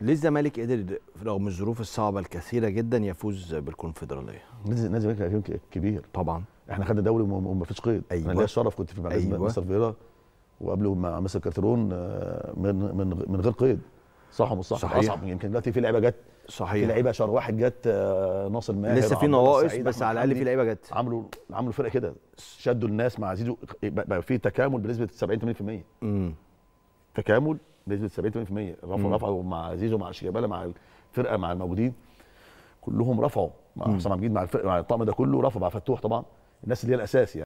ليه الزمالك قدر رغم الظروف الصعبه الكثيره جدا يفوز بالكونفدراليه؟ نادي الزمالك كبير طبعا احنا خدنا دوري وما فيش قيد أيوة. انا ليا الشرف كنت في مدرسه أيوة. مستر فيرا وقبله مع مستر كاترون آه، من من من غير قيد صح ومش صح صحيح. اصعب يمكن دلوقتي في لعيبه جت صحيح في لعيبه شهر واحد جت آه، ناصر ماهر لسه في نواقص بس على الاقل في لعيبه جت عملوا عملوا فرقه كده شدوا الناس مع زيزو بقى في تكامل بنسبه 70 80% امم تكامل بنسبه 70% رفعوا رفعوا مع زيزو مع شيكابالا مع الفرقه مع الموجودين كلهم رفعوا مع حسام عبد مع الفرقه مع الطقم ده كله رفعوا مع فتوح طبعا الناس اللي هي الاساس يعني